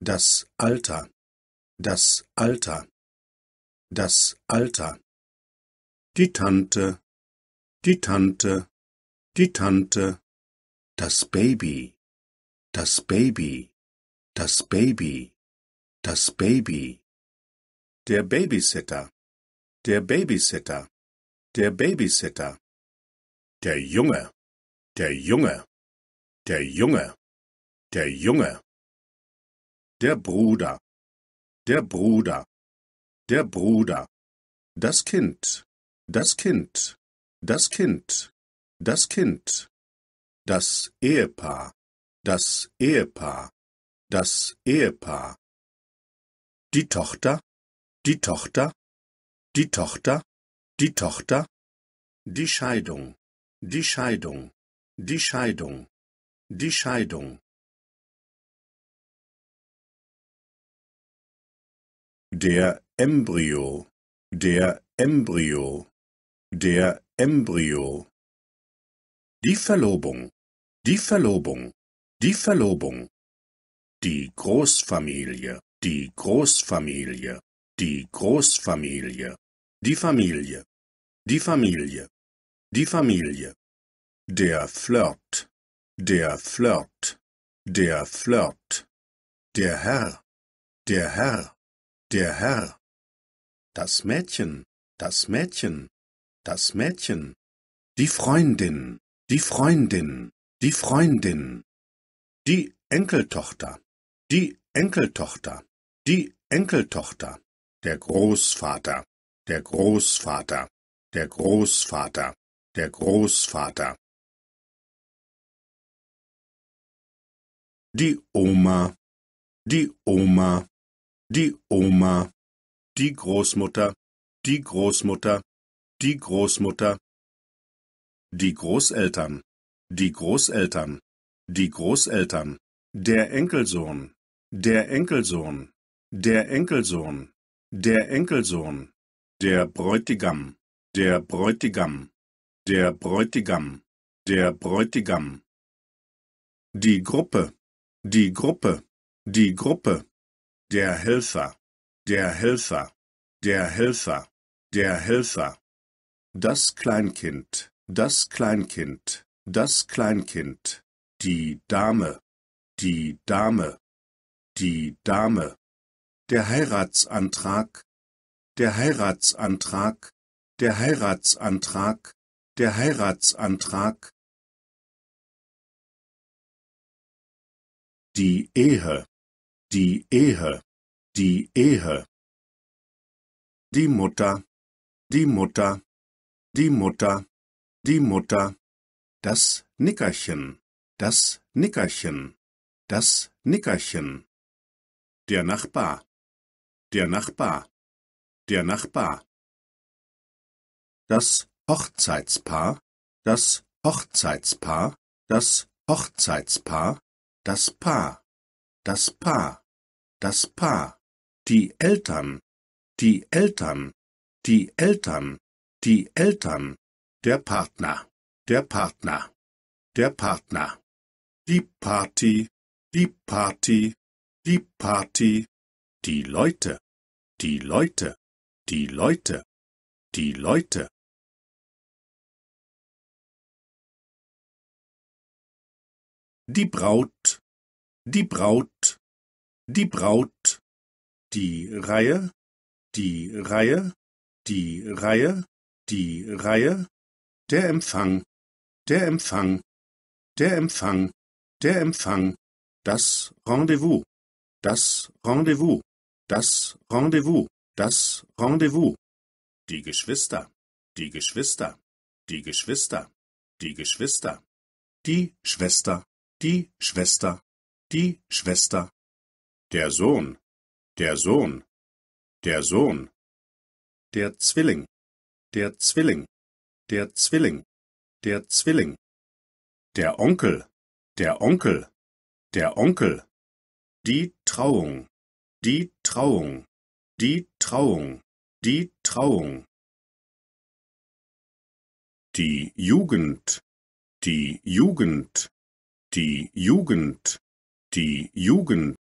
das Alter, das Alter, das Alter. Die Tante, die Tante, die Tante. Das Baby, das Baby, das Baby, das Baby. Der Babysitter, der Babysitter, der Babysitter. Der Junge, der Junge, der Junge, der Junge der Bruder, der Bruder, der Bruder, das Kind, das Kind, das Kind, das Kind, das Ehepaar, das Ehepaar, das Ehepaar, die Tochter, die Tochter, die Tochter, die Tochter, die Scheidung, die Scheidung, die Scheidung, die Scheidung. der Embryo der Embryo der Embryo die Verlobung die Verlobung die Verlobung die Großfamilie die Großfamilie die Großfamilie die Familie die Familie die Familie der Flirt der Flirt der Flirt der Herr der Herr der Herr. Das Mädchen, das Mädchen, das Mädchen. Die Freundin, die Freundin, die Freundin. Die Enkeltochter, die Enkeltochter, die Enkeltochter. Der Großvater, der Großvater, der Großvater, der Großvater. Die Oma, die Oma, die Oma, die Großmutter, die Großmutter, die Großmutter, die Großeltern, die Großeltern, die Großeltern, der Enkelsohn, der Enkelsohn, der Enkelsohn, der Enkelsohn, der Bräutigam, der Bräutigam, der Bräutigam, der Bräutigam, die Gruppe, die Gruppe, die Gruppe, der Helfer, der Helfer, der Helfer, der Helfer. Das Kleinkind, das Kleinkind, das Kleinkind, die Dame, die Dame, die Dame. Der Heiratsantrag, der Heiratsantrag, der Heiratsantrag, der Heiratsantrag. Die Ehe, die Ehe, die Ehe. Die Mutter, die Mutter, die Mutter, die Mutter. Das Nickerchen, das Nickerchen, das Nickerchen. Der Nachbar, der Nachbar, der Nachbar. Das Hochzeitspaar, das Hochzeitspaar, das Hochzeitspaar, das Paar das Paar, das Paar, die Eltern, die Eltern, die Eltern, die Eltern, der Partner, der Partner, der Partner, die Party, die Party, die Party, die Leute, die Leute, die Leute, die Leute. Die Braut, die Braut, die Braut, die Reihe, die Reihe, die Reihe, die Reihe, der Empfang, der Empfang, der Empfang, der Empfang, das Rendezvous, das Rendezvous, das Rendezvous, das Rendezvous, die Geschwister, die Geschwister, die Geschwister, die Geschwister, die Schwester, die Schwester, die Schwester, der Sohn, der Sohn, der Sohn, der Zwilling, der Zwilling, der Zwilling, der Zwilling, der Onkel, der Onkel, der Onkel, die Trauung, die Trauung, die Trauung, die Trauung. Die Jugend, die Jugend, die Jugend die Jugend